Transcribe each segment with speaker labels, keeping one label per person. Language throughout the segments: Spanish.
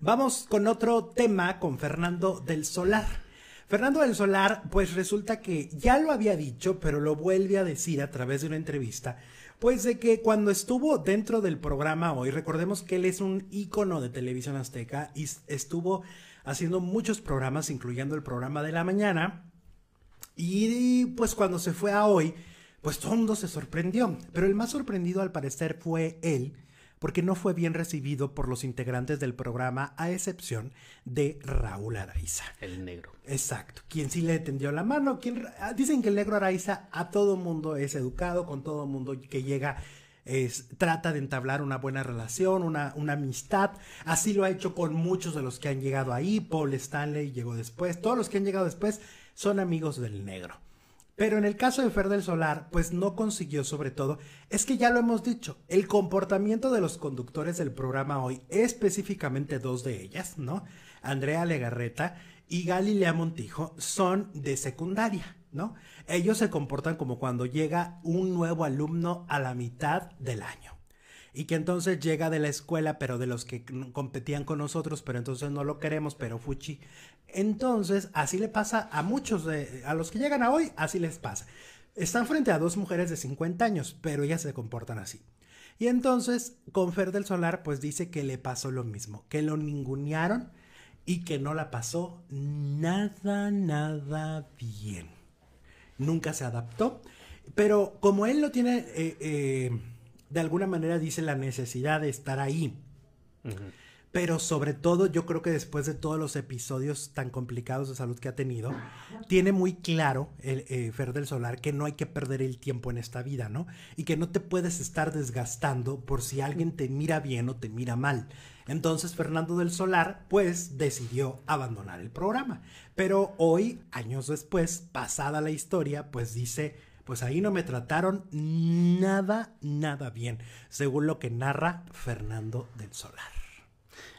Speaker 1: Vamos con otro tema con Fernando del Solar. Fernando del Solar, pues resulta que ya lo había dicho, pero lo vuelve a decir a través de una entrevista, pues de que cuando estuvo dentro del programa hoy, recordemos que él es un ícono de televisión azteca y estuvo haciendo muchos programas, incluyendo el programa de la mañana, y pues cuando se fue a hoy, pues todo el mundo se sorprendió, pero el más sorprendido al parecer fue él, porque no fue bien recibido por los integrantes del programa, a excepción de Raúl Araiza. El negro. Exacto. Quien sí le tendió la mano, quien... Ah, dicen que el negro Araiza a todo mundo es educado, con todo mundo que llega es, trata de entablar una buena relación, una, una, amistad. Así lo ha hecho con muchos de los que han llegado ahí. Paul Stanley llegó después. Todos los que han llegado después son amigos del negro. Pero en el caso de Fer del Solar, pues no consiguió sobre todo, es que ya lo hemos dicho, el comportamiento de los conductores del programa hoy, específicamente dos de ellas, ¿no? Andrea Legarreta y Galilea Montijo, son de secundaria, ¿no? Ellos se comportan como cuando llega un nuevo alumno a la mitad del año y que entonces llega de la escuela, pero de los que competían con nosotros, pero entonces no lo queremos, pero fuchi. Entonces, así le pasa a muchos, a los que llegan a hoy, así les pasa. Están frente a dos mujeres de 50 años, pero ellas se comportan así. Y entonces, con Fer del Solar, pues dice que le pasó lo mismo, que lo ningunearon y que no la pasó nada, nada bien. Nunca se adaptó, pero como él lo tiene... Eh, eh, de alguna manera dice la necesidad de estar ahí. Pero sobre todo, yo creo que después de todos los episodios tan complicados de salud que ha tenido, tiene muy claro el eh, Fer del Solar que no hay que perder el tiempo en esta vida, ¿no? Y que no te puedes estar desgastando por si alguien te mira bien o te mira mal. Entonces Fernando del Solar, pues, decidió abandonar el programa. Pero hoy, años después, pasada la historia, pues dice pues ahí no me trataron nada, nada bien, según lo que narra Fernando del Solar.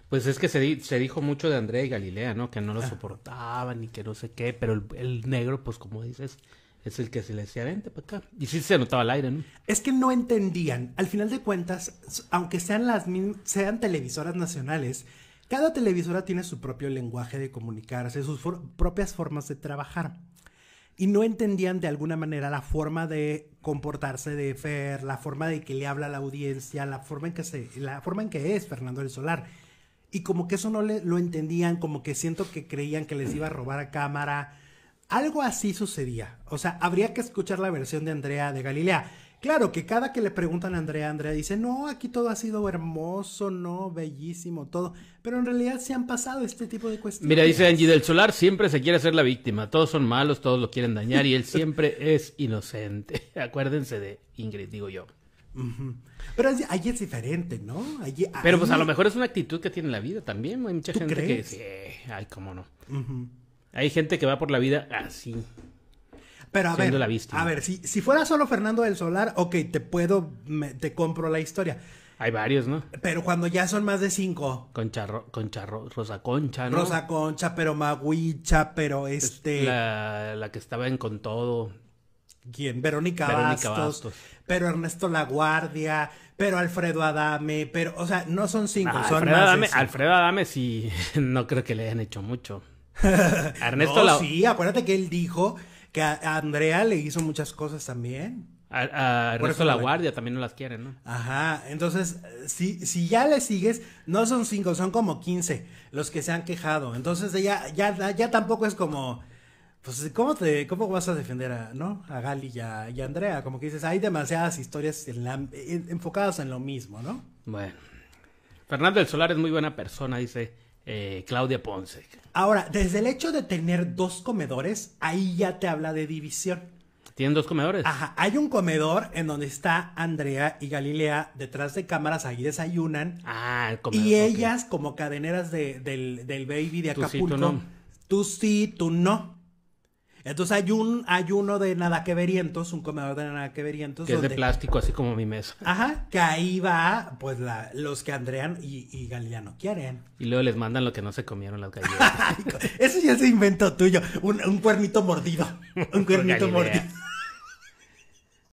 Speaker 2: Pues es que se, dijo mucho de Andrea y Galilea, ¿no? Que no lo ah. soportaban y que no sé qué, pero el, negro, pues
Speaker 1: como dices, es el que se le decía, vente para acá. Y sí se notaba el aire, ¿no? Es que no entendían. Al final de cuentas, aunque sean las sean televisoras nacionales, cada televisora tiene su propio lenguaje de comunicarse, sus propias formas de trabajar y no entendían de alguna manera la forma de comportarse de Fer, la forma de que le habla a la audiencia, la forma en que la forma en que es Fernando el Solar. Y como que eso no lo entendían, como que siento que creían que les iba a robar a cámara. Algo así sucedía. O sea, habría que escuchar la versión de Andrea de Galilea. Claro que cada que le preguntan a Andrea, Andrea dice, no, aquí todo ha sido hermoso, no, bellísimo, todo. Pero en realidad se han pasado este tipo de cuestiones. Mira, dice Angie del
Speaker 2: Solar, siempre se quiere ser la víctima. Todos son malos, todos lo quieren dañar y él siempre es inocente. Acuérdense de Ingrid, digo yo.
Speaker 1: Pero allí es diferente, ¿no? Pero pues a lo
Speaker 2: mejor es una actitud que tiene la vida también. Hay mucha ¿Tú gente crees? que
Speaker 1: eh, cómo no.
Speaker 2: Hay gente que va por la vida así. Pero a ver, a ver, si,
Speaker 1: si fuera solo Fernando del Solar, ok, te puedo, te compro la historia. Hay varios, ¿no? Pero cuando ya son más de cinco.
Speaker 2: con charro Rosa Concha, ¿no? Rosa
Speaker 1: Concha, pero Maguicha, pero este...
Speaker 2: La, que estaba en Con Todo. ¿Quién? Verónica, Verónica Bastos,
Speaker 1: Pero Ernesto Guardia, pero Alfredo Adame, pero, o sea, no son cinco, ah, son más Adame, cinco. Alfredo
Speaker 2: Adame sí, no creo que le hayan hecho mucho. Ernesto no,
Speaker 1: sí, acuérdate que él dijo que a, Andrea le hizo muchas cosas también.
Speaker 2: A, a de La Guardia también no las quiere,
Speaker 1: ¿no? Ajá, entonces, si, si ya le sigues, no son cinco, son como quince los que se han quejado. Entonces, ella ya, ya tampoco es como, pues, ¿cómo, te, cómo vas a defender a, ¿no? a Gali y a, Andrea? Como que dices, hay demasiadas historias enfocadas en lo mismo, ¿no?
Speaker 2: Bueno. Fernando del Solar es muy buena persona, dice. Eh, Claudia Ponce.
Speaker 1: Ahora, desde el hecho de tener dos comedores, ahí ya te habla de división. Tienen dos comedores. Ajá, hay un comedor en donde está Andrea y Galilea detrás de cámaras, ahí desayunan. Ah, el comedor. Y ellas, como cadeneras de, del, del, baby de Acapulco, tú no. Tú sí, tú no. Entonces hay un ayuno uno de nada que verientos, un comedor de nada que verientos. Que es de
Speaker 2: plástico, así como mi mesa.
Speaker 1: Ajá, que ahí va, pues, los que Andrean y, y Galilea quieren.
Speaker 2: Y luego les mandan lo que no se comieron las galletas.
Speaker 1: Eso ya es invento tuyo, un, un cuernito mordido. Un cuernito mordido.